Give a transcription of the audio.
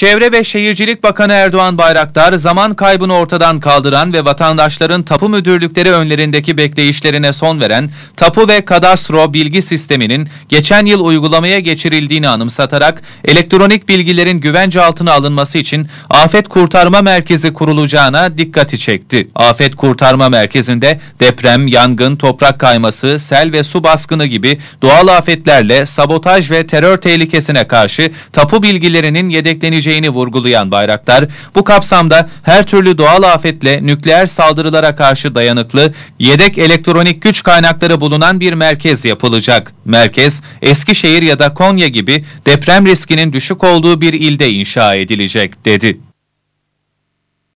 Çevre ve Şehircilik Bakanı Erdoğan Bayraktar, zaman kaybını ortadan kaldıran ve vatandaşların tapu müdürlükleri önlerindeki bekleyişlerine son veren tapu ve kadastro bilgi sisteminin geçen yıl uygulamaya geçirildiğini anımsatarak, elektronik bilgilerin güvence altına alınması için Afet Kurtarma Merkezi kurulacağına dikkati çekti. Afet Kurtarma Merkezi'nde deprem, yangın, toprak kayması, sel ve su baskını gibi doğal afetlerle sabotaj ve terör tehlikesine karşı tapu bilgilerinin yedekleneceği edileceğini vurgulayan Bayraktar, bu kapsamda her türlü doğal afetle nükleer saldırılara karşı dayanıklı, yedek elektronik güç kaynakları bulunan bir merkez yapılacak. Merkez, Eskişehir ya da Konya gibi deprem riskinin düşük olduğu bir ilde inşa edilecek, dedi.